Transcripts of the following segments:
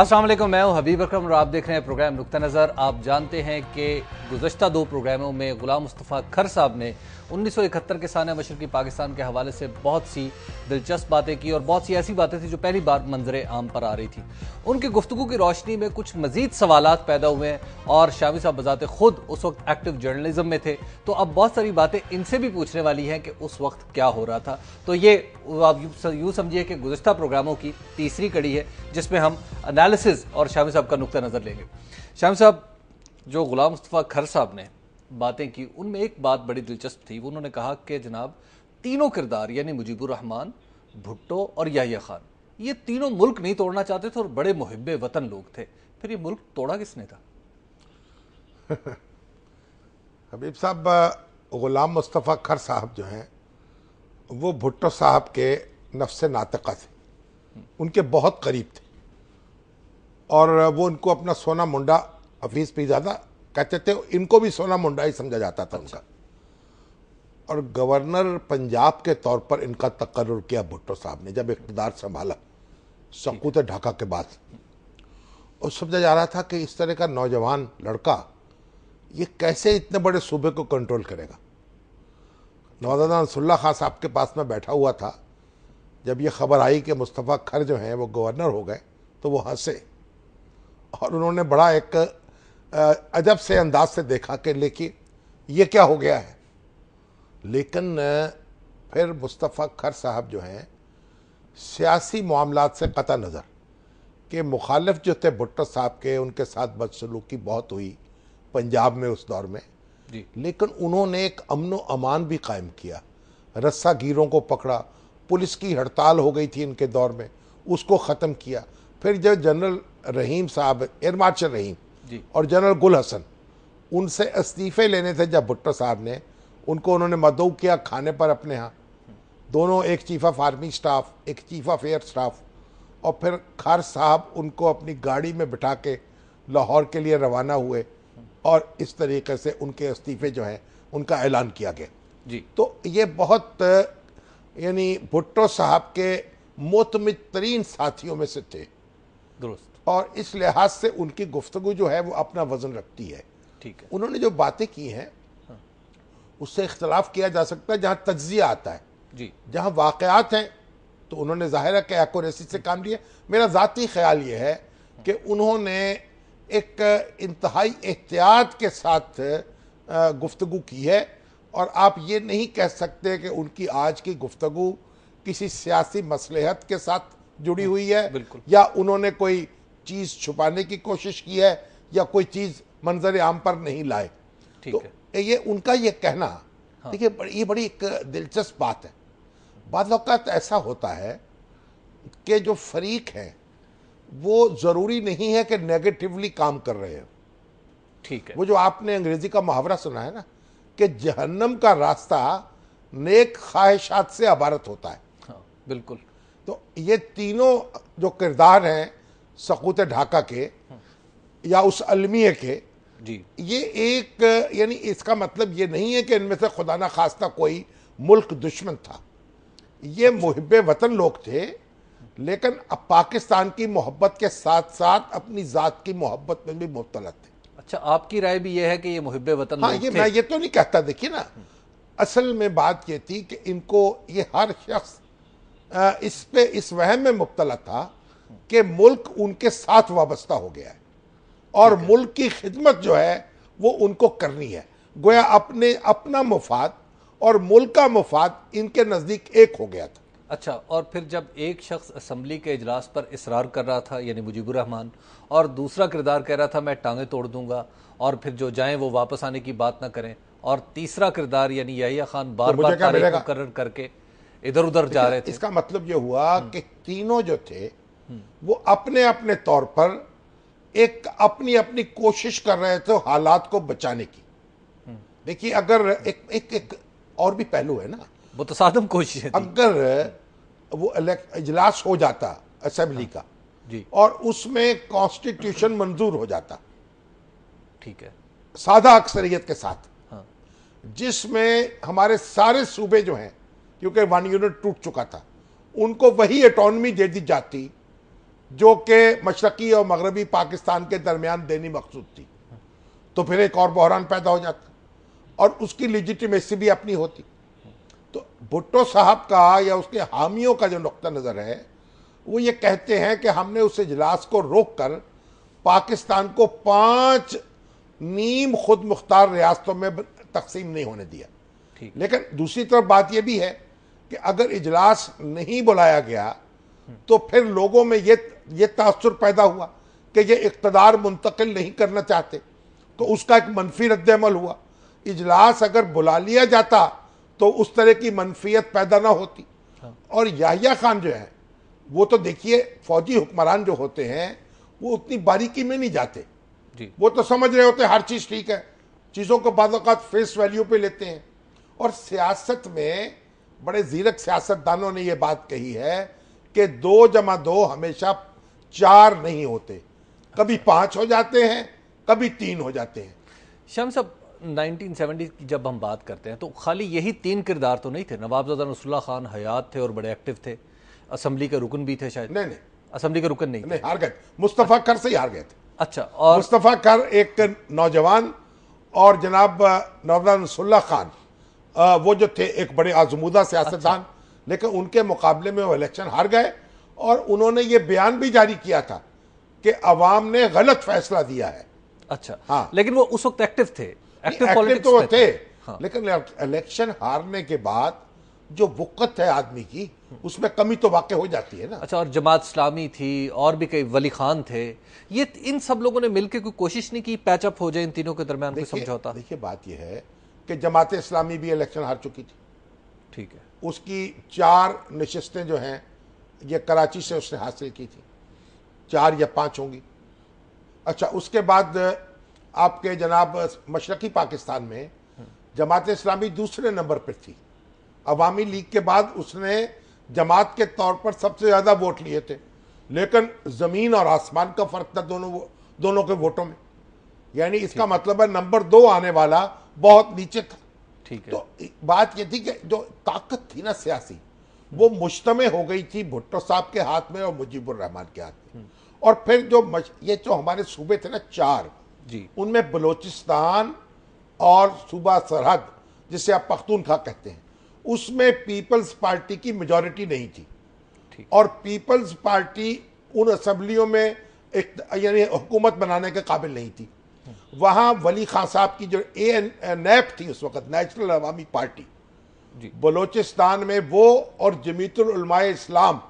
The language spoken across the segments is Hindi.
असल मैं हूँ हबीब अक्रम और आप देख रहे हैं प्रोग्राम नुकता नज़र आप जानते हैं कि गुजशत दो प्रोग्रामों में गुलाम मुस्तफ़ा खर साहब ने उन्नीस सौ इकहत्तर के सान की पाकिस्तान के हवाले से बहुत सी दिलचस्प बातें की और बहुत सी ऐसी बातें थी जो पहली बार मंजर आम पर आ रही थी उनकी गुफ्तु की रोशनी में कुछ मजीद सवाल पैदा हुए हैं और शामी साहब बजात खुद उस वक्त एक्टिव जर्नलिज्म में थे तो अब बहुत सारी बातें इनसे भी पूछने वाली हैं कि उस वक्त क्या हो रहा था तो ये आप यूँ समझिए कि गुजशत प्रोग्रामों की तीसरी कड़ी है जिसमें हम अनालिस और शामी साहब का नुक़ नज़र लेंगे शामी साहब जो गुलाम मुस्तफ़ा खर साहब ने बातें की उनमें एक बात बड़ी दिलचस्प थी उन्होंने कहा कि जनाब तीनों किरदार यानी मुजीबुर रहमान भुट्टो और याहिया खान ये तीनों मुल्क नहीं तोड़ना चाहते थे और बड़े मुहब वतन लोग थे फिर ये मुल्क तोड़ा किसने था हबीब साहब गुलाम मुस्तफ़ा खर साहब जो हैं वो भुट्टो साहब के नफ्स नातका थे हम्म। उनके बहुत करीब थे और वो उनको अपना सोना मुंडा हफीज पीजादा कहते थे इनको भी सोना मुंडा ही समझा जाता था अच्छा। उनका और गवर्नर पंजाब के तौर पर इनका तकर्र किया भुट्टो साहब ने जब इकतदार संभाला सकूत ढाका के बाद और समझा जा रहा था कि इस तरह का नौजवान लड़का ये कैसे इतने बड़े सूबे को कंट्रोल करेगा नौजादा रसुल्ला खां साहब के पास में बैठा हुआ था जब ये खबर आई कि मुस्तफ़ा खर जो हैं वो गवर्नर हो गए तो वो हंसे और उन्होंने बड़ा एक अजब से अंदाज से देखा कि लेकिन ये क्या हो गया है लेकिन फिर मुस्तफ़ा खर साहब जो हैं सियासी मामला से पता नज़र कि मुखालफ जो थे भुट्टो साहब के उनके साथ बदसलूकी बहुत हुई पंजाब में उस दौर में लेकिन उन्होंने एक अमन अमान भी कायम किया रस्सा गिरों को पकड़ा पुलिस की हड़ताल हो गई थी इनके दौर में उसको ख़त्म किया फिर जब जनरल रहीम साहब एयर मार्शल रहीम और जनरल गुल हसन उनसे इस्तीफे लेने थे जब भुट्टो साहब ने उनको उन्होंने मदऊ किया खाने पर अपने यहाँ दोनों एक चीफ ऑफ आर्मी स्टाफ एक चीफ ऑफ एयर स्टाफ और फिर खार साहब उनको अपनी गाड़ी में बिठा के लाहौर के लिए रवाना हुए और इस तरीके से उनके इस्तीफे जो हैं उनका ऐलान किया गया जी तो ये बहुत यानी भुट्टो साहब के मोतमिद तरीन साथियों में से थे दुरुस्त और इस लिहाज से उनकी गुफ्तु जो है वो अपना वजन रखती है ठीक है उन्होंने जो बातें की हैं हाँ। उससे इख्तलाफ किया जा सकता है जहाँ तजिया आता है जी जहाँ वाक़ात हैं तो उन्होंने ज़ाहिर है कि से काम लिया मेरा ज़ाती ख्याल ये है कि उन्होंने एक इंतहाई एहतियात के साथ गुफ्तु की है और आप ये नहीं कह सकते कि उनकी आज की गुफ्तु किसी सियासी मसलहत के साथ जुड़ी हाँ, हुई है या उन्होंने कोई चीज़ छुपाने की कोशिश की है या कोई चीज़ मंजर आम पर नहीं लाए तो ये उनका ये कहना हाँ। देखिए ये बड़ी एक दिलचस्प बात है बाद तो ऐसा होता है कि जो फरीक हैं वो ज़रूरी नहीं है कि नेगेटिवली काम कर रहे हैं ठीक है वो जो आपने अंग्रेज़ी का मुहावरा सुना है ना कि जहन्नम का रास्ता नेक ख्वाहिशात से अबारत होता है हाँ, बिल्कुल तो ये तीनों जो किरदार हैं सकूत ढाका के या उस अलमिय के जी ये एक यानी इसका मतलब ये नहीं है कि इनमें से खुदा न खास्ता कोई मुल्क दुश्मन था ये मुहब वतन लोग थे लेकिन अब पाकिस्तान की मोहब्बत के साथ साथ अपनी ज़ात की मोहब्बत में भी मुबतला थे अच्छा आपकी राय भी यह है कि ये मुहब वतन हाँ ये मैं ये तो नहीं कहता देखिए ना असल में बात ये थी कि इनको ये हर शख्स इस पे इस वहम में मुबतला था कि मुल्क उनके साथ वाबस्ता हो गया है और मुल्क की खिदमत जो है वो उनको करनी है गोया अपने अपना मुफाद और मुल्क का मुफाद इनके नज़दीक एक हो गया था अच्छा और फिर जब एक शख्स असम्बली के इजलास पर इसरार कर रहा था यानी रहमान और दूसरा किरदार कह रहा था मैं टांगें तोड़ दूंगा और फिर जो जाएं वो वापस आने की बात ना करें और तीसरा किरदार यानी यहिया खान बार तो बार करके इधर उधर जा रहे थे इसका मतलब ये हुआ हम्म। कि तीनों जो थे वो अपने अपने तौर पर एक अपनी अपनी कोशिश कर रहे थे हालात को बचाने की देखिए अगर एक एक एक और भी पहलू है ना मुतसादम तो कोशिश है अगर वो इजलास हो जाता असेंबली हाँ। का जी और उसमें कॉन्स्टिट्यूशन मंजूर हो जाता ठीक है सादा अक्सरियत के साथ हाँ। जिसमें हमारे सारे सूबे जो हैं क्योंकि वन यूनिट टूट चुका था उनको वही अटोनमी दे दी जाती जो कि मशरक़ी और मगरबी पाकिस्तान के दरमियान देनी मकसूद थी तो फिर एक और बहरान पैदा हो जाता और उसकी लिजिटिमेसी भी अपनी होती तो भुट्टो साहब का या उसके हामियों का जो नुकतः नज़र है वो ये कहते हैं कि हमने उस इजलास को रोक कर पाकिस्तान को पाँच नीम खुद मुख्तार रियासतों में तकसीम नहीं होने दिया लेकिन दूसरी तरफ बात यह भी है कि अगर इजलास नहीं बुलाया गया तो फिर लोगों में यह ये तासर पैदा हुआ कि ये इकतदार मुंतकिल नहीं करना चाहते तो उसका एक मनफी रद्दमल हुआ इजलास अगर बुला लिया जाता तो उस तरह की मनफियत पैदा ना होती हाँ। और याहिया खान जो है वो तो देखिए फौजी हुक्मरान जो होते हैं वो उतनी बारीकी में नहीं जाते वो तो समझ रहे होते हर चीज़ ठीक है चीज़ों को बाद फेस वैल्यू पे लेते हैं और सियासत में बड़े जीरक सियासतदानों ने ये बात कही है कि दो जमा दो हमेशा चार नहीं होते कभी पांच हो जाते हैं कभी तीन हो जाते हैं श्याम साहब 1970 की जब हम बात करते हैं तो खाली यही तीन किरदार तो नहीं थे नवाबजादा नसुल्ला खान हयात थे और बड़े एक्टिव थे असम्बली के रुकन भी थे शायद नहीं नहीं असम्बली के रुकन नहीं नहीं हार गए मुस्तफ़ा कर से ही हार गए थे अच्छा और मुस्तफ़ा कर एक नौजवान और जनाब नवाबजादा नसुल्ला खान वो जो थे एक बड़े आजमूदा सियासतदान अच्छा। लेकिन उनके मुकाबले में वो इलेक्शन हार गए और उन्होंने ये बयान भी जारी किया था कि अवाम ने गलत फैसला दिया है अच्छा हाँ लेकिन वो उस वक्त एक्टिव थे एक्टिव, एक्टिव तो थे, थे। हाँ। लेकिन इलेक्शन हारने के बाद जो वक्त है आदमी की उसमें कमी तो वाकई हो जाती है ना अच्छा और जमात इस्लामी थी और भी कई वली खान थे ये इन सब लोगों ने मिलकर कोई कोशिश नहीं की पैचअप हो जाए इन तीनों के दरमियान कोई समझौता देखिए बात यह है कि जमात इस्लामी भी इलेक्शन हार चुकी थी ठीक है उसकी चार नशस्तें जो हैं ये कराची से उसने हासिल की थी चार या पांच होंगी अच्छा उसके बाद आपके जनाब मशरक़ी पाकिस्तान में जमात इस्लामी दूसरे नंबर पर थी अवामी लीग के बाद उसने जमात के तौर पर सबसे ज़्यादा वोट लिए थे लेकिन ज़मीन और आसमान का फ़र्क था दोनों दोनों के वोटों में यानी इसका मतलब है नंबर दो आने वाला बहुत नीचे था ठीक है तो बात ये थी कि जो ताकत थी ना सियासी वो मुश्तमे हो गई थी भुट्टो साहब के हाथ में और मुजीबुर रहमान के हाथ में और फिर जो मश... ये जो हमारे सूबे थे ना चार जी उनमें बलोचिस्तान और सूबा सरहद जिसे आप पख्तूनखा कहते हैं उसमें पीपल्स पार्टी की मेजोरिटी नहीं थी और पीपल्स पार्टी उन असम्बलियों में एक यानी हुकूमत बनाने के काबिल नहीं थी हम्म। वहाँ वली खान साहब की जो ए नैप थी उस वक्त नेशनल अवामी पार्टी बलोचिस्तान में वो और जमीतुलमाए इस्लाम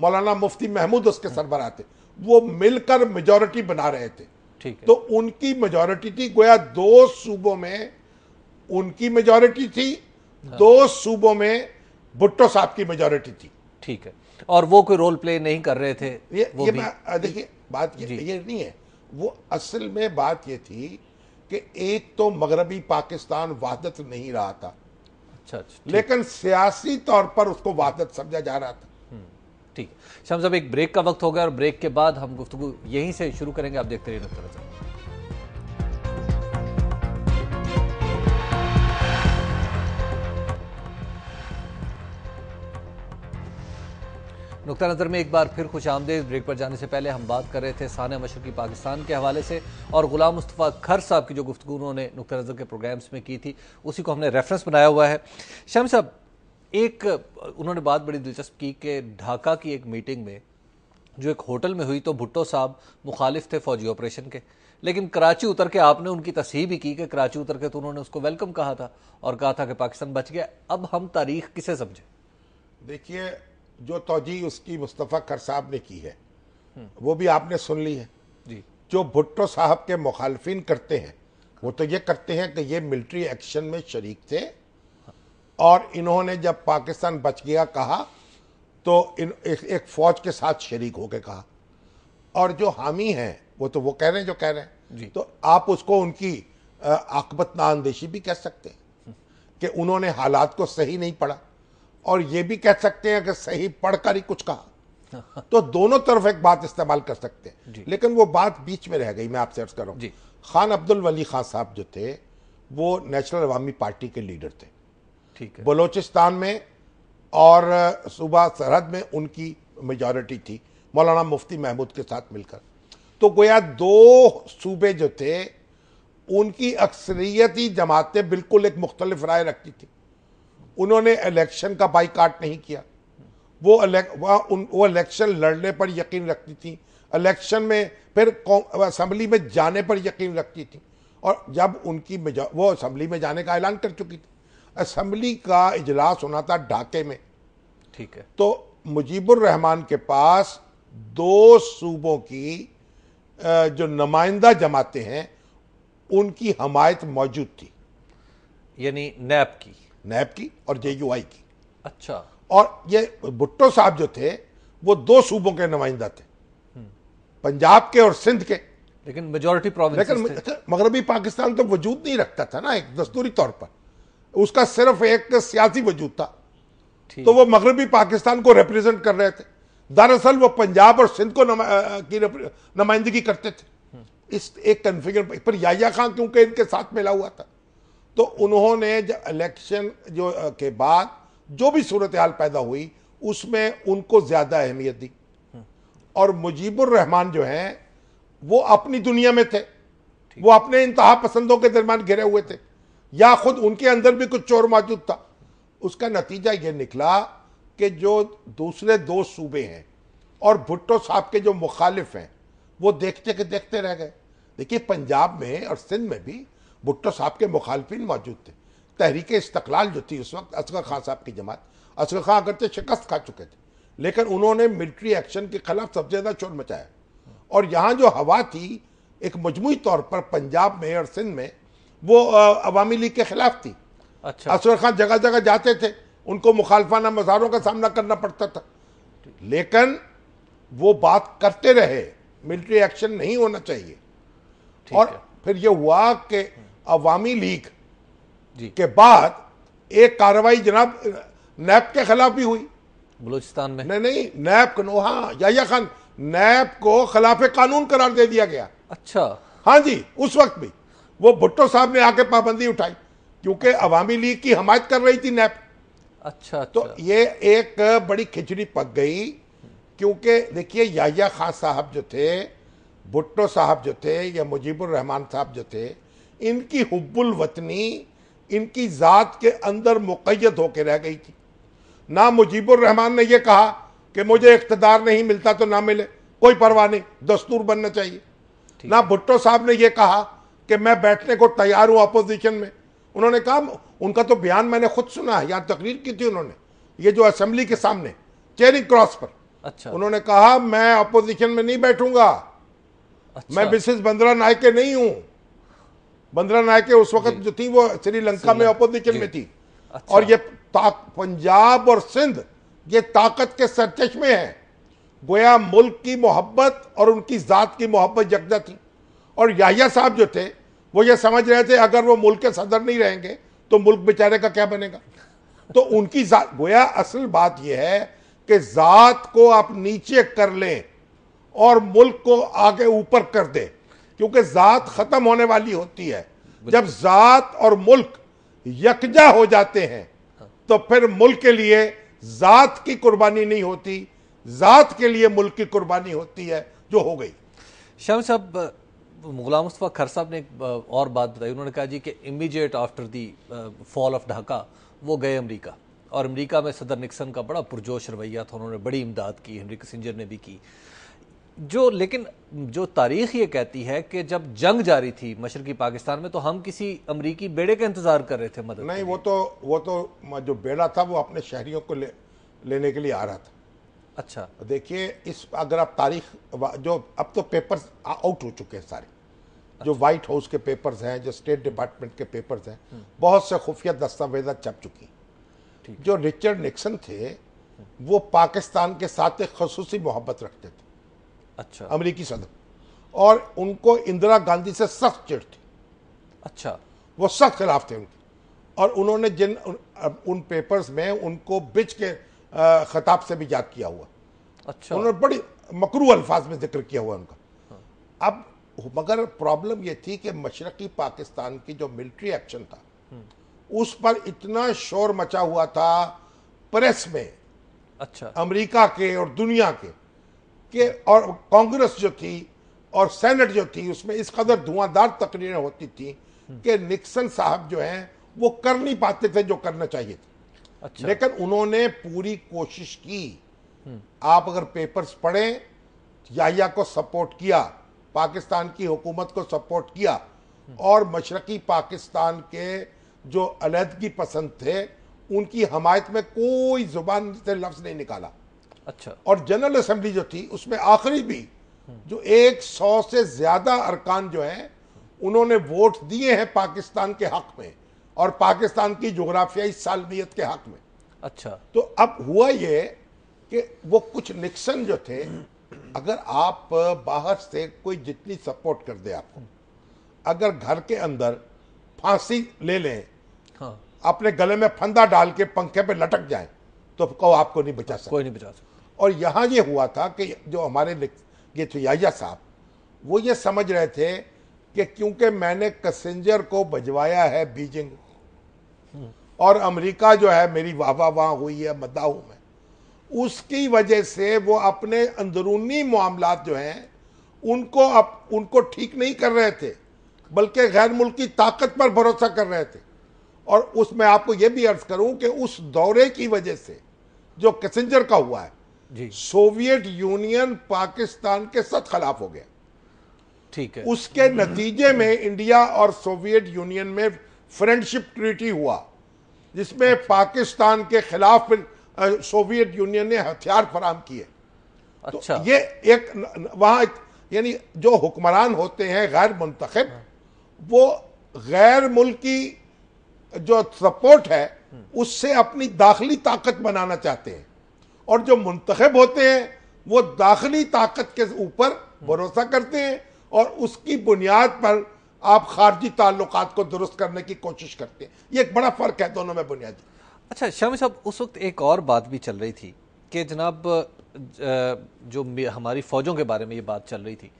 मौलाना मुफ्ती महमूद उसके सरबराह थे वो मिलकर मेजोरिटी बना रहे थे ठीक तो उनकी मेजोरिटी थी गोया दो सूबों में उनकी मेजोरिटी थी हाँ। दो सूबों में भुट्टो साहब की मेजोरिटी थी ठीक है और वो कोई रोल प्ले नहीं कर रहे थे ये, वो ये देखिए बात ये, ये नहीं है वो असल में बात ये थी कि एक तो मगरबी पाकिस्तान वादत नहीं रहा था अच्छा लेकिन सियासी तौर पर उसको वादत समझा जा रहा था हम्म, ठीक है शाम साहब एक ब्रेक का वक्त हो गया और ब्रेक के बाद हम गुफ्तु यहीं से शुरू करेंगे आप देखते रहिए नुकता नज़र में एक बार फिर खुश आमदेद ब्रेक पर जाने से पहले हम बात कर रहे थे साना की पाकिस्तान के हवाले से और गुलाम मुस्तफ़ा खर साहब की जो गुफ्तु उन्होंने नुकता नज़र के प्रोग्राम्स में की थी उसी को हमने रेफरेंस बनाया हुआ है शाम साहब एक उन्होंने बात बड़ी दिलचस्प की कि ढाका की एक मीटिंग में जो एक होटल में हुई तो भुट्टो साहब मुखालिफ थे फौजी ऑपरेशन के लेकिन कराची उतर के आपने उनकी तस्ह भी की कि कराची उतर के तो उन्होंने उसको वेलकम कहा था और कहा था कि पाकिस्तान बच गया अब हम तारीख किसे समझें देखिए जो तोजी उसकी मुस्तफ़ा खर साहब ने की है हम्म। वो भी आपने सुन ली है जी जो भुट्टो साहब के मुखालफिन करते हैं वो तो ये करते हैं कि ये मिलिट्री एक्शन में शरीक थे और इन्होंने जब पाकिस्तान बच गया कहा तो इन एक, एक फ़ौज के साथ शरीक होके कहा और जो हामी हैं वो तो वो कह रहे हैं जो कह रहे हैं जी। तो आप उसको उनकी आकबत नांदेशी भी कह सकते हैं हम्म। कि उन्होंने हालात को सही नहीं पढ़ा और ये भी कह सकते हैं कि सही पढ़कर ही कुछ कहा तो दोनों तरफ एक बात इस्तेमाल कर सकते हैं लेकिन वो बात बीच में रह गई मैं आपसे अर्ज कर रहा हूँ खान अब्दुल वली खान साहब जो थे वो नेशनल अवामी पार्टी के लीडर थे ठीक है बलोचिस्तान में और सूबा सरहद में उनकी मेजॉरिटी थी मौलाना मुफ्ती महमूद के साथ मिलकर तो गोया दो सूबे जो थे उनकी अक्सरियती जमातें बिल्कुल एक मुख्तलिफ राय रखती थी उन्होंने इलेक्शन का बाईकाट नहीं किया वो वो इलेक्शन लड़ने पर यकीन रखती थी इलेक्शन में फिर असम्बली में जाने पर यकीन रखती थी और जब उनकी वो असम्बली में जाने का ऐलान कर चुकी थी असम्बली का इजलास होना था ढाके में ठीक है तो मुजीबुर रहमान के पास दो सूबों की जो नुमाइंदा जमाते हैं उनकी हमायत मौजूद थी यानी नैब की नैब की और जे की अच्छा और ये भुट्टो साहब जो थे वो दो सूबों के नुमाइंदा थे हम्म। पंजाब के और सिंध के लेकिन मेजोरिटी प्रॉब्लम लेकिन अच्छा, मगरबी पाकिस्तान तो वजूद नहीं रखता था ना एक दस्तूरी तौर पर उसका सिर्फ एक सियासी वजूद था तो वो मगरबी पाकिस्तान को रिप्रेजेंट कर रहे थे दरअसल वो पंजाब और सिंध को नुमाइंदगी करते थे हम्म। इस एक कन्फिगर पर याया खान क्योंकि इनके साथ मिला हुआ था तो उन्होंने इलेक्शन जो के बाद जो भी सूरत हाल पैदा हुई उसमें उनको ज़्यादा अहमियत दी और मुजीबुर रहमान जो हैं वो अपनी दुनिया में थे वो अपने इंतहा पसंदों के दरमियान घिरे हुए थे या खुद उनके अंदर भी कुछ चोर मौजूद था उसका नतीजा ये निकला कि जो दूसरे दो सूबे हैं और भुट्टो साहब के जो मुखालिफ हैं वो देखते के देखते रह गए देखिए पंजाब में और सिंध में भी भुट्टो साहब के मुखालफिन मौजूद थे तहरीक इस्तलाल जो थी उस वक्त असगर खां साहब की जमात असगर खां तो शिकस्त खा चुके थे लेकिन उन्होंने मिलिट्री एक्शन के खिलाफ सबसे ज़्यादा शोर मचाया और यहाँ जो हवा थी एक मजमू तौर पर पंजाब में और सिंध में वो अवामी लीग के खिलाफ थी अच्छा असगर खां जगह जगह जाते थे उनको मुखालफाना मज़ारों का सामना करना पड़ता था लेकिन वो बात करते रहे मिलिट्री एक्शन नहीं होना चाहिए और फिर ये हुआ कि अवामी लीग के बाद एक कार्रवाई जनाब नैप के खिलाफ भी हुई बलूचिस्तान में नहीं नहीं नैप हाँ या खान नैप को खिलाफ कानून करार दे दिया गया अच्छा हाँ जी उस वक्त भी वो भुट्टो साहब ने आके पाबंदी उठाई क्योंकि अवामी लीग की हमायत कर रही थी नैप अच्छा, अच्छा तो ये एक बड़ी खिचड़ी पक गई क्योंकि देखिए याया खान साहब जो थे भुट्टो साहब जो थे या मुजीबुर रहमान साहब जो थे इनकी हब्बुल वतनी इनकी ज़ात के अंदर मुकैद होकर रह गई थी ना मुजीबुर रहमान ने यह कहा कि मुझे इकतदार नहीं मिलता तो ना मिले कोई परवाह नहीं दस्तूर बनना चाहिए ना भुट्टो साहब ने यह कहा कि मैं बैठने को तैयार हूँ अपोजिशन में उन्होंने कहा उनका तो बयान मैंने खुद सुना है यहां तकरीर की थी उन्होंने ये जो असेंबली के सामने चेरिंग क्रॉस पर अच्छा उन्होंने कहा मैं अपोजिशन में नहीं बैठूंगा अच्छा। मैं मिसेस बंद्रा नायके नहीं हूं बंदरा नायके उस वक्त जो थी वो श्रीलंका में अपोजिशन में थी अच्छा। और ये पंजाब और सिंध ये ताकत के सरचश्मे में है गोया मुल्क की मोहब्बत और उनकी ज़ात की मोहब्बत जगदा थी और याहिया साहब जो थे वो ये समझ रहे थे अगर वो मुल्क के सदर नहीं रहेंगे तो मुल्क बेचारे का क्या बनेगा तो उनकी गोया असल बात यह है कि ज़ात को आप नीचे कर लें और मुल्क को आगे ऊपर कर दें क्योंकि ज़ात ख़त्म होने वाली होती है जब ज़ात और मुल्क यकजा हो जाते हैं तो फिर मुल्क के लिए ज़ात की कुर्बानी नहीं होती ज़ात के लिए मुल्क की कुर्बानी होती है जो हो गई शाम साहब गुलाम मुस्तफ़ा खर साहब ने और बात बताई उन्होंने कहा जी कि immediate after the fall of Dhaka वो गए अमेरिका और अमेरिका में सदर निक्सन का बड़ा पुरजोश रवैया था उन्होंने बड़ी इमदाद की हेनरी किसिंजर ने भी की जो लेकिन जो तारीख ये कहती है कि जब जंग जारी थी मशरकी पाकिस्तान में तो हम किसी अमरीकी बेड़े का इंतजार कर रहे थे मदद नहीं वो तो वो तो जो बेड़ा था वो अपने शहरियों को ले, लेने के लिए आ रहा था अच्छा देखिए इस अगर आप तारीख जो अब तो पेपर्स आउट हो चुके हैं सारे अच्छा। जो वाइट हाउस के पेपर्स हैं जो स्टेट डिपार्टमेंट के पेपर्स हैं हम्म। बहुत से खुफिया दस्तावेजा छप चुकी जो रिचर्ड निक्सन थे वो पाकिस्तान के साथ एक खसूसी मोहब्बत रखते थे अच्छा अमेरिकी सदन और उनको इंदिरा गांधी से सख्त चिड़ थी अच्छा वो सख्त खिलाफ थे उनके और उन्होंने जिन उन, पेपर्स में उनको बिच के खिताब से भी याद किया हुआ अच्छा उन्होंने बड़ी मकरू अल्फाज में जिक्र किया हुआ उनका हाँ। अब मगर प्रॉब्लम यह थी कि मशरकी पाकिस्तान की जो मिलिट्री एक्शन था हम्म। उस पर इतना शोर मचा हुआ था प्रेस में अच्छा अमेरिका के और दुनिया के कि और कांग्रेस जो थी और सेनेट जो थी उसमें इस कदर धुआंधार तकरीरें होती थी कि निक्सन साहब जो हैं वो कर नहीं पाते थे जो करना चाहिए था अच्छा। लेकिन उन्होंने पूरी कोशिश की आप अगर पेपर्स पढ़ें याहिया को सपोर्ट किया पाकिस्तान की हुकूमत को सपोर्ट किया और मशरकी पाकिस्तान के जो अलहदगी पसंद थे उनकी हमायत में कोई जुबान से लफ्ज़ नहीं निकाला अच्छा और जनरल असेंबली जो थी उसमें आखिरी भी जो एक सौ से ज्यादा अरकान जो हैं उन्होंने वोट दिए हैं पाकिस्तान के हक में और पाकिस्तान की जोग्राफियाई सालमियत के हक में अच्छा तो अब हुआ ये कि वो कुछ निक्सन जो थे अगर आप बाहर से कोई जितनी सपोर्ट कर दे आपको अगर घर के अंदर फांसी ले लें हाँ। अपने गले में फंदा डाल के पंखे पे लटक जाए तो आपको नहीं बचा सकते कोई नहीं बचा सकता और यहाँ ये हुआ था कि जो हमारे याजा साहब वो ये समझ रहे थे कि क्योंकि मैंने कसेंजर को भजवाया है बीजिंग और अमेरिका जो है मेरी वाह वाह वाह हुई है मदाऊ में उसकी वजह से वो अपने अंदरूनी मामला जो हैं उनको अप, उनको ठीक नहीं कर रहे थे बल्कि गैर मुल्की ताकत पर भरोसा कर रहे थे और उसमें आपको ये भी अर्ज करूं कि उस दौरे की वजह से जो कैसेंजर का हुआ है सोवियत यूनियन पाकिस्तान के सत खिलाफ हो गया ठीक है उसके नतीजे में इंडिया और सोवियत यूनियन में फ्रेंडशिप ट्रीटी हुआ जिसमें अच्छा। पाकिस्तान के खिलाफ सोवियत यूनियन ने हथियार फराम किए तो अच्छा तो ये एक वहां यानी जो हुक्मरान होते हैं गैर मुंतखब हाँ। वो गैर मुल्की जो सपोर्ट है हम्म। उससे अपनी दाखिली ताकत बनाना चाहते हैं और जो मुंतखब होते हैं वो दाखिली ताकत के ऊपर भरोसा करते हैं और उसकी बुनियाद पर आप खारजी ताल्लुक को दुरुस्त करने की कोशिश करते हैं ये एक बड़ा फ़र्क है दोनों में बुनियादी अच्छा शामी साहब उस वक्त एक और बात भी चल रही थी कि जनाब जो हमारी फ़ौजों के बारे में ये बात चल रही थी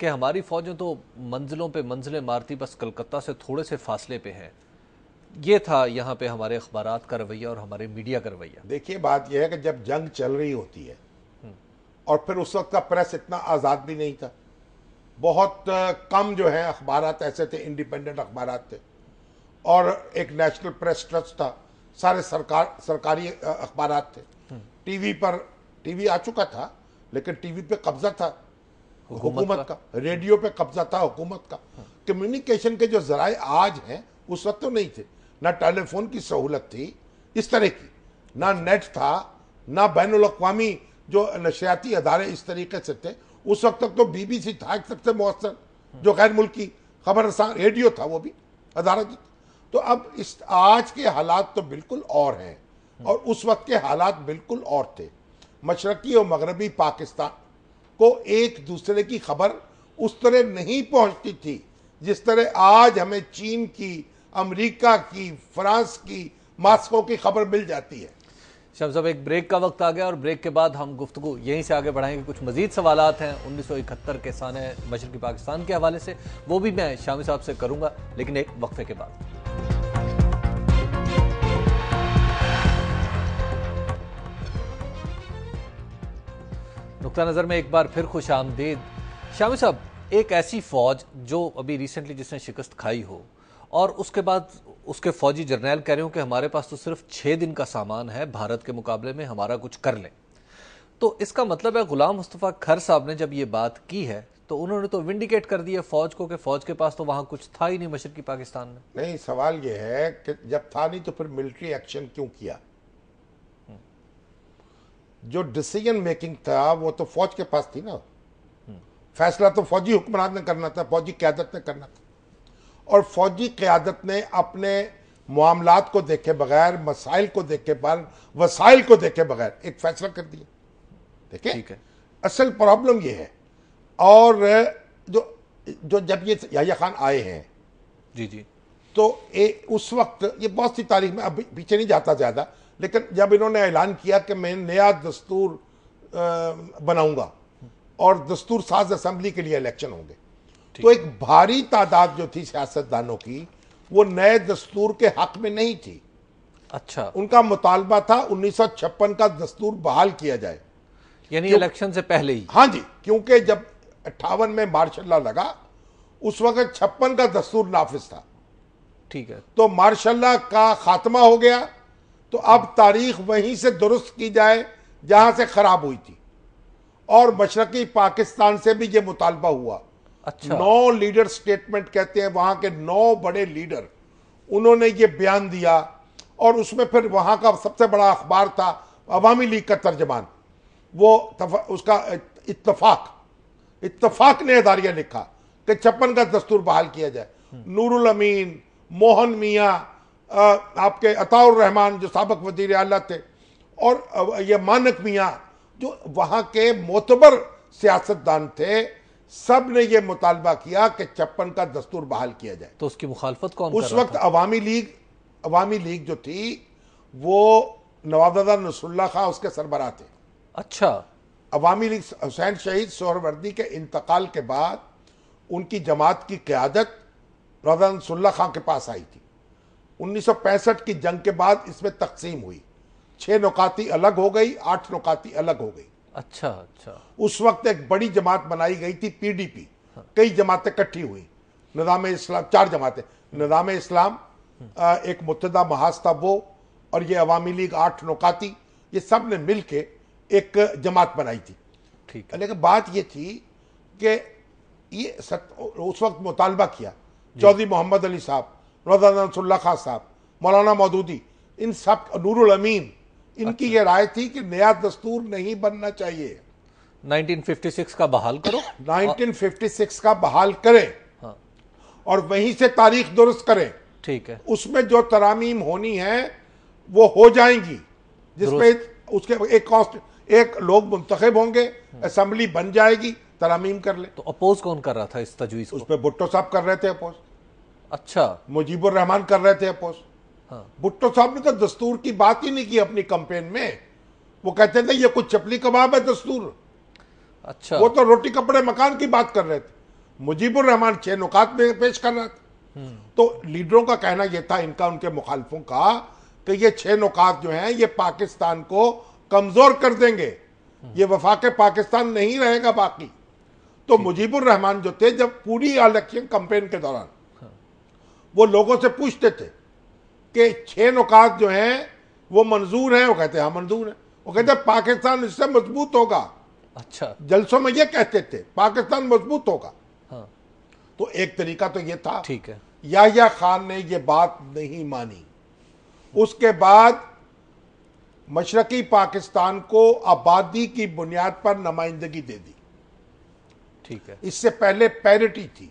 कि हमारी फ़ौजें तो मंजिलों पे मंजिलें मारती बस कलकत्ता से थोड़े से फासले पे हैं ये था यहाँ पे हमारे अखबार का रवैया और हमारे मीडिया का रवैया देखिए बात यह है कि जब जंग चल रही होती है हम्म। और फिर उस वक्त का प्रेस इतना आज़ाद भी नहीं था बहुत कम जो है अखबार ऐसे थे इंडिपेंडेंट अखबार थे और एक नेशनल प्रेस ट्रस्ट था सारे सरकार सरकारी अखबार थे हम्म। टीवी पर टीवी आ चुका था लेकिन टीवी पे कब्जा था हुकूमत का रेडियो पे कब्जा था हुकूमत का हम्म। कम्युनिकेशन के जो जराए आज हैं उस वक्त तो नहीं थे ना टेलीफोन की सहूलत थी इस तरह की ना नेट था ना बैन अवी जो नशियाती अदारे इस तरीके से थे उस वक्त तक तो बीबीसी था एक सबसे मौसर जो गैर मुल्की खबर रेडियो था वो भी अदारा तो अब इस आज के हालात तो बिल्कुल और हैं और उस वक्त के हालात बिल्कुल और थे मशरकी और मगरबी पाकिस्तान को एक दूसरे की खबर उस तरह नहीं पहुंचती थी जिस तरह आज हमें चीन की अमेरिका की फ्रांस की मास्को की खबर मिल जाती है शब साहब एक ब्रेक का वक्त आ गया और ब्रेक के बाद हम गुफ्तु यहीं से आगे बढ़ाएंगे कुछ मजीद सवाल हैं उन्नीस सौ इकहत्तर के सान मशरकी पाकिस्तान के हवाले से वो भी मैं शामी साहब से करूँगा लेकिन एक वक्फे के बाद नुकता नज़र में एक बार फिर खुश आमदीद शामी साहब एक ऐसी फौज जो अभी रिसेंटली जिसने शिकस्त खाई हो और उसके बाद उसके फौजी जर्नैल कह रहे हो कि हमारे पास तो सिर्फ छः दिन का सामान है भारत के मुकाबले में हमारा कुछ कर लें तो इसका मतलब है गुलाम मुस्तफ़ा खर साहब ने जब ये बात की है तो उन्होंने तो विंडिकेट कर दिया फौज को कि फौज के पास तो वहाँ कुछ था ही नहीं मशरकी पाकिस्तान में नहीं सवाल ये है कि जब था नहीं तो फिर मिलिट्री एक्शन क्यों किया जो डिसीजन मेकिंग था वो तो फौज के पास थी ना हम्म। फैसला तो फौजी हुक्मरान ने करना था फौजी क्यादत ने करना था और फौजी क़्यादत ने अपने मामला को देखे बगैर मसाइल को देखे पर वसाइल को देखे बगैर एक फैसला कर दिया देखे ठीक है असल प्रॉब्लम यह है और जो जो जब ये याहिया खान आए हैं जी जी तो ए, उस वक्त ये बहुत सी तारीख में अभी पीछे नहीं जाता ज़्यादा लेकिन जब इन्होंने ऐलान किया कि मैं नया दस्तूर बनाऊंगा और दस्तूर साज असम्बली के लिए इलेक्शन होंगे तो एक भारी तादाद जो थी सियासतदानों की वो नए दस्तूर के हक में नहीं थी अच्छा उनका मुतालबा था 1956 का दस्तूर बहाल किया जाए यानी इलेक्शन से पहले ही हाँ जी क्योंकि जब अट्ठावन में मार्शल लॉ लगा उस वक्त छप्पन का दस्तूर नाफिज था ठीक है तो मार्शल लॉ का खात्मा हो गया तो अब तारीख वहीं से दुरुस्त की जाए जहां से ख़राब हुई थी और मशरकी पाकिस्तान से भी ये मुतालबा हुआ अच्छा नौ लीडर स्टेटमेंट कहते हैं वहां के नौ बड़े लीडर उन्होंने ये बयान दिया और उसमें फिर वहां का सबसे बड़ा अखबार था अवामी लीग का तर्जमान वो उसका इतफाक इतफाक ने अदारिया लिखा कि छप्पन का दस्तूर बहाल किया जाए हम्म। नूरुल अमीन मोहन मियाँ आपके अताउर रहमान जो सबक वजीर अला थे और ये मानक मियाँ जो वहाँ के मोतबर सियासतदान थे सब ने यह मुतालबा किया कि छप्पन का दस्तूर बहाल किया जाए तो उसकी मुखालफत कौन उस वक्त अवामी लीग अवामी लीग जो थी वो नवाबदादा नसरुल्ला खां उसके सरबराह थे अच्छा अवामी लीग हुसैन शहीद सोहरवर्दी के इंतकाल के बाद उनकी जमात की क्यादत रजा नसरुल्ला खां के पास आई थी 1965 की जंग के बाद इसमें तकसीम हुई छः नुकाती अलग हो गई आठ नुकाती अलग हो गई अच्छा अच्छा उस वक्त एक बड़ी जमात बनाई गई थी पीडीपी हाँ। कई जमातें इकट्ठी हुई निज़ाम इस्लाम चार जमातें निज़ाम इस्लाम एक मुतदा महास्ता वो और ये अवामी लीग आठ नौकाती ये सब ने मिल के एक जमात बनाई थी ठीक है लेकिन बात ये थी कि ये सत, उस वक्त मुतालबा किया चौधरी मोहम्मद अली साहब रजा नसुल्ला खां साहब मौलाना मौदूदी इन सब नूरुल अमीन इनकी अच्छा। ये राय थी कि नया दस्तूर नहीं बनना चाहिए 1956 का बहाल करो 1956 का बहाल करें हाँ। और वहीं से तारीख दुरुस्त करें ठीक है उसमें जो तरामीम होनी है वो हो जाएंगी जिसमें उसके एक कॉस्ट एक लोग मुंतखब होंगे हाँ। असम्बली बन जाएगी तरामीम कर ले तो अपोज कौन कर रहा था इस तजवीज उस पर भुट्टो साहब कर रहे थे अपोज अच्छा मुजीबुर रहमान कर रहे थे अपोज हाँ। भुट्टो साहब ने तो दस्तूर की बात ही नहीं की अपनी कंपेन में वो कहते थे ये कुछ चपली कबाब है दस्तूर अच्छा वो तो रोटी कपड़े मकान की बात कर रहे थे मुजीबुर रहमान छह नुकात में पेश कर रहा था हम्म। तो लीडरों का कहना यह था इनका उनके मुखालफों का कि ये छह नुकात जो हैं ये पाकिस्तान को कमजोर कर देंगे हम्म। ये के पाकिस्तान नहीं रहेगा बाकी तो मुजीबुर रहमान जो थे जब पूरी इलेक्शन कंपेन के दौरान हाँ। वो लोगों से पूछते थे के छः नुकात जो हैं वो मंजूर हैं वो कहते हैं हाँ मंजूर है वो कहते हैं पाकिस्तान इससे मजबूत होगा अच्छा जलसों में ये कहते थे पाकिस्तान मजबूत होगा हाँ। तो एक तरीका तो ये था ठीक है याहिया खान ने ये बात नहीं मानी उसके बाद मशरकी पाकिस्तान को आबादी की बुनियाद पर नुमाइंदगी दे दी ठीक है इससे पहले पैरिटी थी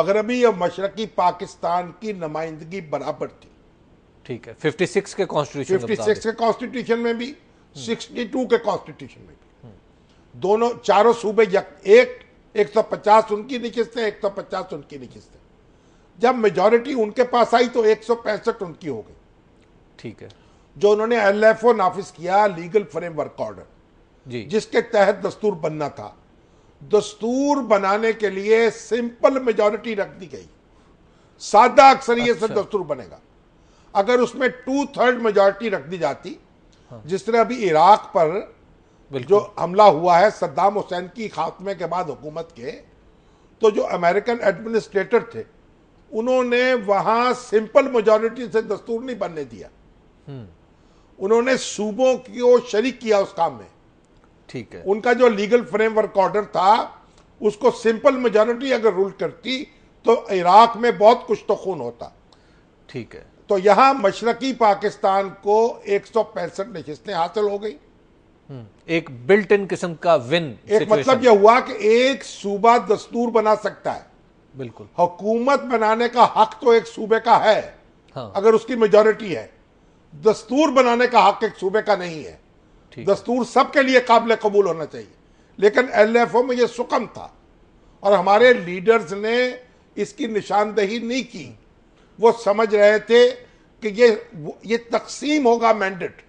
मगरबी और मशरकी पाकिस्तान की नुमाइंदगी बराबर थी ठीक है 56 के कॉन्स्टिट्यूशन 56 के कॉन्स्टिट्यूशन में भी 62 के कॉन्स्टिट्यूशन में भी दोनों चारों सूबे एक 150 उनकी निकिस्त है 150 उनकी निकिस्त है जब मेजोरिटी उनके पास आई तो एक उनकी हो गई ठीक है जो उन्होंने एल एफ ओ नाफिज किया लीगल फ्रेमवर्क ऑर्डर जी जिसके तहत दस्तूर बनना था दस्तूर बनाने के लिए सिंपल मेजोरिटी रख दी गई सादा अक्सरियत अच्छा। से दस्तूर बनेगा अगर उसमें टू थर्ड मेजोरिटी रख दी जाती हाँ। जिस तरह अभी इराक पर जो हमला हुआ है सद्दाम हुसैन की खात्मे के बाद हुकूमत के तो जो अमेरिकन एडमिनिस्ट्रेटर थे उन्होंने वहां सिंपल मेजोरिटी से दस्तूर नहीं बनने दिया हम्म। उन्होंने सूबों को शरीक किया उस काम में ठीक है उनका जो लीगल फ्रेमवर्क ऑर्डर था उसको सिंपल मेजोरिटी अगर रूल करती तो इराक में बहुत कुछ तो खून होता ठीक है तो यहां मशरकी पाकिस्तान को एक सौ पैंसठ नशस्तें हासिल हो गई हम्म, एक बिल्ट इन किस्म का विन एक मतलब यह हुआ कि एक सूबा दस्तूर बना सकता है बिल्कुल हुकूमत बनाने का हक तो एक सूबे का है हाँ। अगर उसकी मेजोरिटी है दस्तूर बनाने का हक एक सूबे का नहीं है दस्तूर सबके लिए काबिल कबूल होना चाहिए लेकिन एल एफ ओ में यह सुकम था और हमारे लीडर्स ने इसकी निशानदेही नहीं की वो समझ रहे थे कि ये ये तकसीम होगा मैंडेट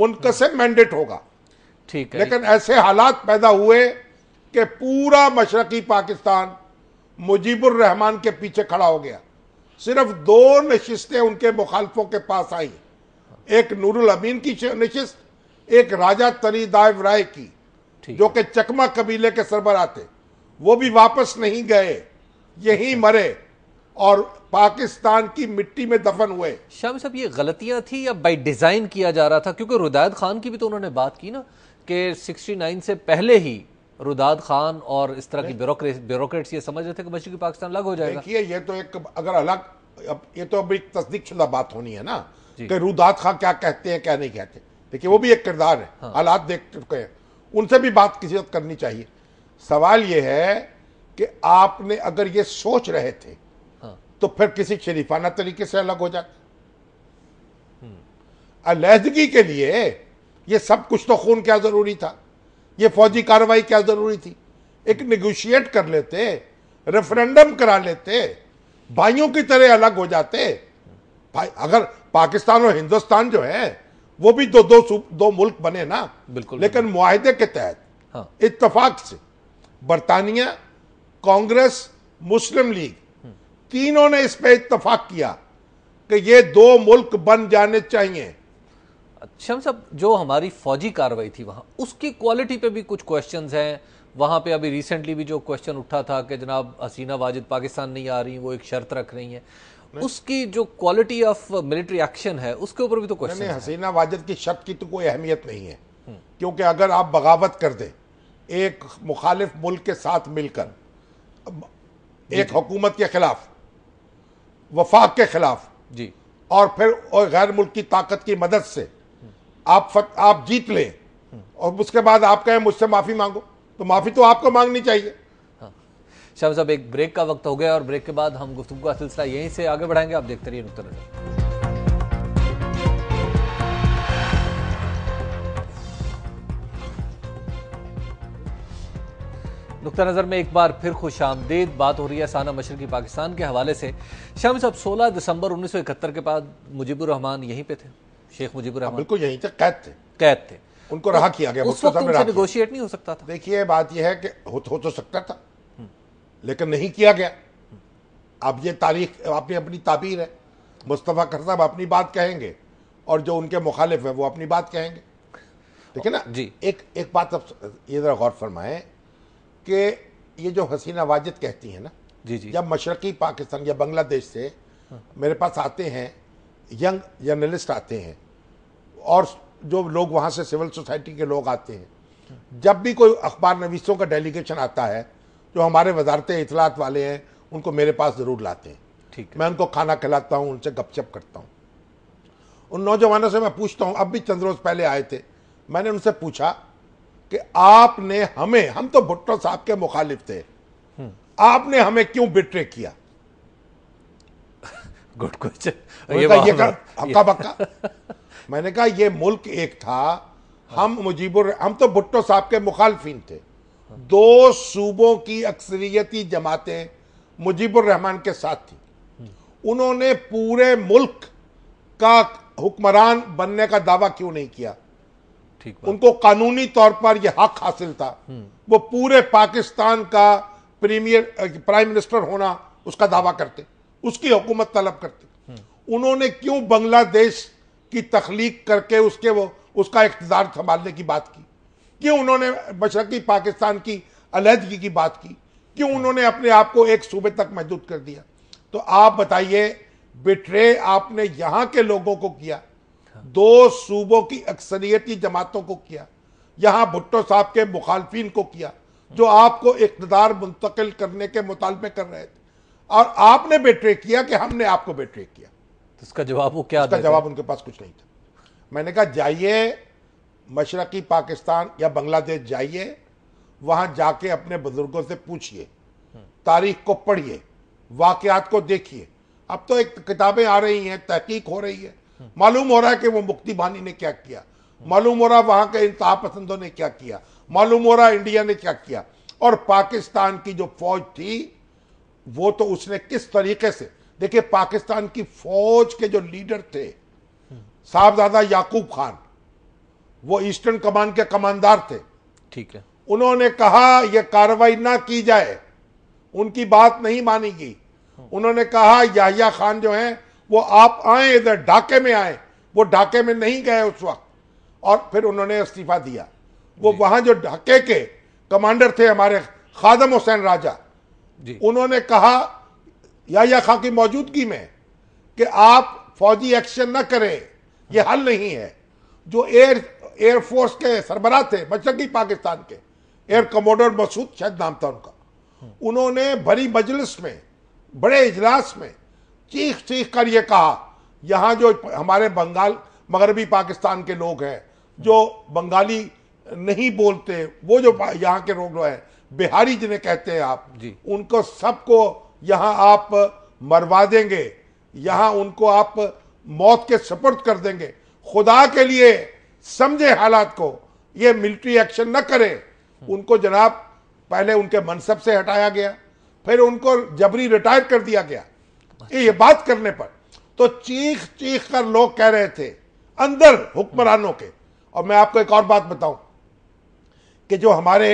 मुनकसम मैंडेट होगा ठीक है लेकिन ऐसे हालात पैदा हुए कि पूरा मशरकी पाकिस्तान मुजीबुर रहमान के पीछे खड़ा हो गया सिर्फ दो नशिस्तें उनके मुखालफों के पास आई एक नूरुल अमीन की नशिस्त एक राजा तरी दाइव राय की जो कि चकमा कबीले के सरबरा थे वो भी वापस नहीं गए यहीं अच्छा। मरे और पाकिस्तान की मिट्टी में दफन हुए शाम साहब ये गलतियां थी या बाई डिज़ाइन किया जा रहा था क्योंकि रुदायत खान की भी तो उन्होंने बात की ना कि 69 से पहले ही रुदाद खान और इस तरह की ब्यूरोक्रेट्स ये समझ रहे थे कि मशीकी पाकिस्तान अलग हो जाएगा देखिए ये तो एक अगर अलग ये तो अब एक तस्दीक शुदा बात होनी है ना कि रुदाद खान क्या कहते हैं क्या नहीं कहते देखिए वो भी एक किरदार है हाँ। हालात देख चुके हैं उनसे भी बात किसी वक्त करनी चाहिए सवाल ये है कि आपने अगर ये सोच रहे थे तो फिर किसी शरीफाना तरीके से अलग हो जाते अलहदगी के लिए ये सब कुछ तो खून क्या ज़रूरी था ये फौजी कार्रवाई क्या ज़रूरी थी एक निगोशिएट कर लेते रेफरेंडम करा लेते भाइयों की तरह अलग हो जाते भाई अगर पाकिस्तान और हिंदुस्तान जो है वो भी दो दो दो मुल्क बने ना बिल्कुल लेकिन माहदे के तहत हाँ। इतफाक से बरतानिया कांग्रेस मुस्लिम लीग तीनों ने इस पर इतफाक किया कि ये दो मुल्क बन जाने चाहिए शम साहब जो हमारी फौजी कार्रवाई थी वहाँ उसकी क्वालिटी पे भी कुछ क्वेश्चंस हैं वहाँ पे अभी रिसेंटली भी जो क्वेश्चन उठा था कि जनाब हसीना वाजिद पाकिस्तान नहीं आ रही वो एक शर्त रख रही हैं उसकी जो क्वालिटी ऑफ मिलिट्री एक्शन है उसके ऊपर भी तो क्वेश्चन हसीना वाजिद की शर्त की तो कोई अहमियत नहीं है हम्म। क्योंकि अगर आप बगावत कर दें एक मुखालिफ मुल्क के साथ मिलकर एक हुकूमत के खिलाफ वफाक के खिलाफ जी और फिर और गैर मुल्क की ताकत की मदद से आप फत, आप जीत लें और उसके बाद आप कहें मुझसे माफ़ी मांगो तो माफ़ी तो आपको मांगनी चाहिए हाँ। शाम साहब एक ब्रेक का वक्त हो गया और ब्रेक के बाद हम गुफ्तु का सिलसिला यहीं से आगे बढ़ाएंगे आप देखते रहिए नुकतर नुकता नज़र में एक बार फिर खुश आमदीद बात हो रही है साना मशरकी पाकिस्तान के हवाले से शाम साहब 16 दिसंबर 1971 के बाद रहमान यहीं पे थे शेख रहमान हाँ, बिल्कुल यहीं थे कैद थे कैद थे उनको रहा किया गया उस वक्त उनसे नेगोशिएट नहीं हो सकता था देखिए बात यह है कि हो, हो तो सकता था लेकिन नहीं किया गया अब ये तारीख अपनी अपनी ताबीर है मुस्तफ़ा खर साहब अपनी बात कहेंगे और जो उनके मुखालिफ है वो अपनी बात कहेंगे ठीक है ना जी एक एक बात अब ये ज़रा गौर फरमाएं कि ये जो हसीना वाजिद कहती हैं ना जी जी जब मशरकी पाकिस्तान या बांग्लादेश से मेरे पास आते हैं यंग जर्नलिस्ट आते हैं और जो लोग वहाँ से सिविल सोसाइटी के लोग आते हैं जब भी कोई अखबार नवीसों का डेलीगेशन आता है जो हमारे वजारत इतलात वाले हैं उनको मेरे पास ज़रूर लाते हैं ठीक है। मैं उनको खाना खिलाता हूँ उनसे गपशप करता हूँ उन नौजवानों से मैं पूछता हूँ अब भी चंद रोज़ पहले आए थे मैंने उनसे पूछा कि आपने हमें हम तो भुट्टो साहब के मुखालिफ थे आपने हमें क्यों बिट्रे किया गुड क्वेश्चन हक्का बक्का मैंने कहा ये मुल्क एक था हम मुजीबुर हम तो भुट्टो साहब के मुखालफिन थे दो सूबों की अक्सरियती जमातें मुजीबुर रहमान के साथ थी उन्होंने पूरे मुल्क का हुक्मरान बनने का दावा क्यों नहीं किया उनको कानूनी तौर पर यह हक हासिल था हम्म। वो पूरे पाकिस्तान का प्रीमियर प्राइम मिनिस्टर होना उसका दावा करते उसकी हुकूमत तलब करते हम्म। उन्होंने क्यों बांग्लादेश की तख्लीक करके उसके वो उसका इकतदार संभालने की बात की क्यों उन्होंने मशरकी पाकिस्तान की अलहदगी की बात की क्यों हम्म। उन्होंने अपने आप को एक सूबे तक महदूद कर दिया तो आप बताइए बिट्रे आपने यहां के लोगों को किया दो सूबों की अक्सरियती जमातों को किया यहाँ भुट्टो साहब के मुखालफिन को किया जो आपको इकतदार मुंतकिल करने के मुतालबे कर रहे थे और आपने बेट्रे किया कि हमने आपको बेट्रे किया तो इसका जवाब वो क्या इसका जवाब उनके पास कुछ नहीं था मैंने कहा जाइए मशरकी पाकिस्तान या बांग्लादेश जाइए वहाँ जाके अपने बुजुर्गों से पूछिए तारीख को पढ़िए वाकयात को देखिए अब तो एक किताबें आ रही हैं तहकीक हो रही है मालूम हो रहा है कि वो मुक्ति भानी ने क्या किया मालूम हो रहा वहां के इंतहा पसंदों ने क्या किया मालूम हो रहा इंडिया ने क्या किया और पाकिस्तान की जो फौज थी वो तो उसने किस तरीके से देखिए पाकिस्तान की फौज के जो लीडर थे साहबजादा याकूब खान वो ईस्टर्न कमांड के कमांडर थे ठीक है उन्होंने कहा यह कार्रवाई ना की जाए उनकी बात नहीं मानी गई हम्म। उन्होंने कहा याहिया खान जो हैं वो आप आए इधर ढाके में आए वो ढाके में नहीं गए उस वक्त और फिर उन्होंने इस्तीफा दिया वो वहां जो ढाके के कमांडर थे हमारे खादम हुसैन राजा जी उन्होंने कहा या, या खां की मौजूदगी में कि आप फौजी एक्शन न करें यह हल नहीं है जो एयर एयरफोर्स के सरबरा थे मशरकी पाकिस्तान के एयर कमोडर मसूद शायद नाम था उनका हम्म। उन्होंने भरी मजलिस में बड़े इजलास में चीख चीख कर ये कहा यहाँ जो हमारे बंगाल मगरबी पाकिस्तान के लोग हैं जो बंगाली नहीं बोलते वो जो यहाँ के लोग हैं बिहारी जिन्हें कहते हैं आप जी उनको सबको यहाँ आप मरवा देंगे यहाँ उनको आप मौत के सपर्द कर देंगे खुदा के लिए समझे हालात को ये मिलिट्री एक्शन न करें उनको जनाब पहले उनके मनसब से हटाया गया फिर उनको जबरी रिटायर कर दिया गया ये बात करने पर तो चीख चीख कर लोग कह रहे थे अंदर हुक्मरानों के और मैं आपको एक और बात बताऊं कि जो हमारे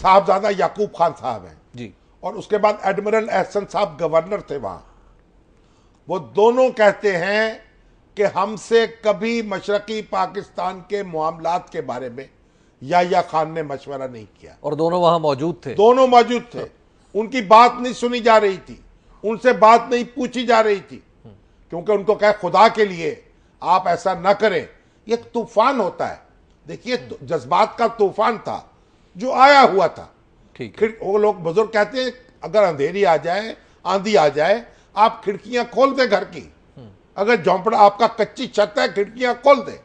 साहबजादा याकूब खान साहब हैं जी और उसके बाद एडमिरल एहसन साहब गवर्नर थे वहां वो दोनों कहते हैं कि हमसे कभी मशरकी पाकिस्तान के मामला के बारे में या खान ने मशवरा नहीं किया और दोनों वहां मौजूद थे दोनों मौजूद थे हाँ। उनकी बात नहीं सुनी जा रही थी उनसे बात नहीं पूछी जा रही थी क्योंकि उनको कहे खुदा के लिए आप ऐसा ना करें यह तूफान होता है देखिए तो जज्बात का तूफान था जो आया हुआ था ठीक वो लोग बुजुर्ग कहते हैं अगर अंधेरी आ जाए आंधी आ जाए आप खिड़कियां खोल दें घर की अगर झोंपड़ा आपका कच्ची छत है खिड़कियां खोल दें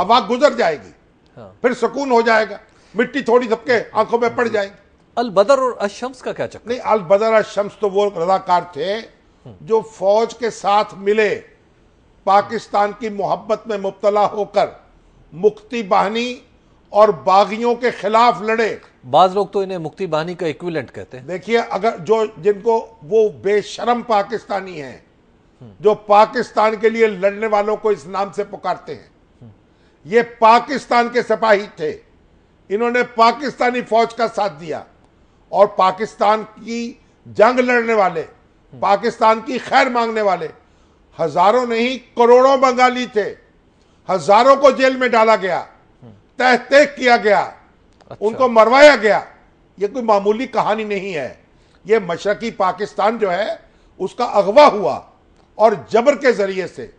हवा गुजर जाएगी हाँ। फिर सुकून हो जाएगा मिट्टी थोड़ी सबके आंखों में पड़ जाएगी अल बदर और अशम्स का क्या चक्कर नहीं बदर अशम्स तो वो रजाकार थे जो फौज के साथ मिले पाकिस्तान की मोहब्बत में मुबतला होकर मुक्ति बाहनी और बागियों के खिलाफ लड़े बाज लोग तो इन्हें मुक्ति बानी का इक्विलेंट कहते हैं देखिए अगर जो जिनको वो बेशरम पाकिस्तानी हैं जो पाकिस्तान के लिए लड़ने वालों को इस नाम से पुकारते हैं ये पाकिस्तान के सिपाही थे इन्होंने पाकिस्तानी फौज का साथ दिया और पाकिस्तान की जंग लड़ने वाले पाकिस्तान की खैर मांगने वाले हजारों नहीं करोड़ों बंगाली थे हजारों को जेल में डाला गया तह तहतेक किया गया अच्छा। उनको मरवाया गया ये कोई मामूली कहानी नहीं है ये मशरकी पाकिस्तान जो है उसका अगवा हुआ और जबर के जरिए से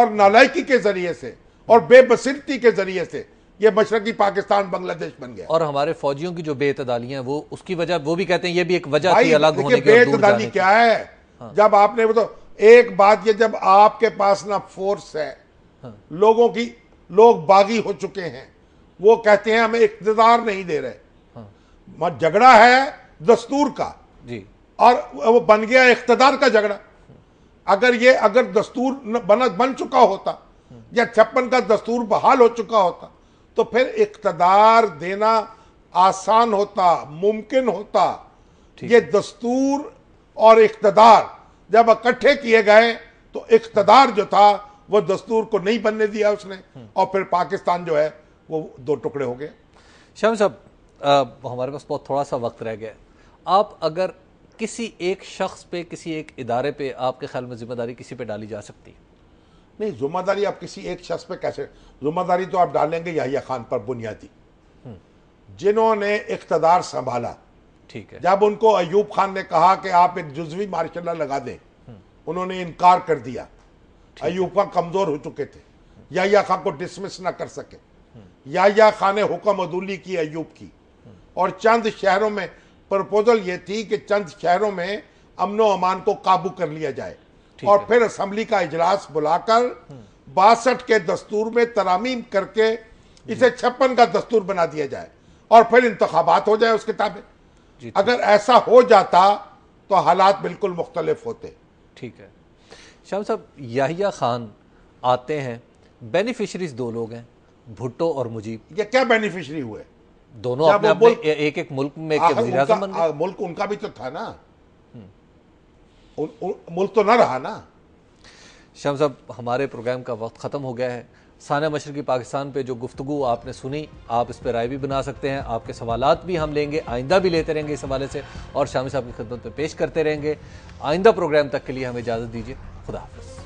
और नालायकी के जरिए से और बेबसरती के जरिए से ये मशरकी पाकिस्तान बांग्लादेश बन गया और हमारे फौजियों की जो बेतदालियां वो उसकी वजह वो भी कहते हैं ये भी एक वजह थी अलग होने की बेतदाली क्या है हाँ। जब आपने वो तो एक बात ये जब आपके पास ना फोर्स है हाँ। लोगों की लोग बागी हो चुके हैं वो कहते हैं हमें इकतदार नहीं दे रहे हाँ। झगड़ा है दस्तूर का जी और वो बन गया इकतदार का झगड़ा अगर ये अगर दस्तूर बना बन चुका होता या छप्पन का दस्तूर बहाल हो चुका होता तो फिर इकतदार देना आसान होता मुमकिन होता ये दस्तूर और इकतदार जब इकट्ठे किए गए तो इकतदार जो था वो दस्तूर को नहीं बनने दिया उसने हम्म। और फिर पाकिस्तान जो है वो दो टुकड़े हो गए श्याम साहब हमारे पास बहुत थोड़ा सा वक्त रह गया आप अगर किसी एक शख्स पे किसी एक इदारे पे आपके ख्याल में जिम्मेदारी किसी पे डाली जा सकती है नहीं जुम्मेदारी आप किसी एक शख्स पे कैसे जुम्मेदारी तो आप डालेंगे याहिया खान पर बुनियादी हम्म। जिन्होंने इकतदार संभाला ठीक है जब उनको अयूब खान ने कहा कि आप एक जुजवी मार्शाला लगा दें हम्म। उन्होंने इनकार कर दिया अयूब खान कमज़ोर हो चुके थे हम्म। याहिया खान को डिसमिस ना कर सके याहिया खान ने हुक्म अदूली की अयूब की और चंद शहरों में प्रपोजल ये थी कि चंद शहरों में अमनो अमान को काबू कर लिया जाए और फिर असम्बली का इजलास बुलाकर बासठ के दस्तूर में तरामीम करके इसे छप्पन का दस्तूर बना दिया जाए और फिर इंतबात हो जाए उस किताब में अगर ऐसा हो जाता तो हालात बिल्कुल मुख्तलिफ होते ठीक है शाम साहब याहिया खान आते हैं बेनिफिशरीज दो लोग हैं भुट्टो और मुजीब ये क्या बेनिफिशरी हुए दोनों अपने अपने एक एक मुल्क में के उनका, बन मुल्क उनका भी तो था ना मुल्क तो ना रहा ना शाम साहब हमारे प्रोग्राम का वक्त ख़त्म हो गया है साना मशरकी पाकिस्तान पे जो गुफ्तु आपने सुनी आप इस पर राय भी बना सकते हैं आपके सवाल भी हम लेंगे आइंदा भी लेते रहेंगे इस हवाले से और शामी साहब की खदमत में पेश करते रहेंगे आइंदा प्रोग्राम तक के लिए हमें इजाज़त दीजिए खुदा हाफ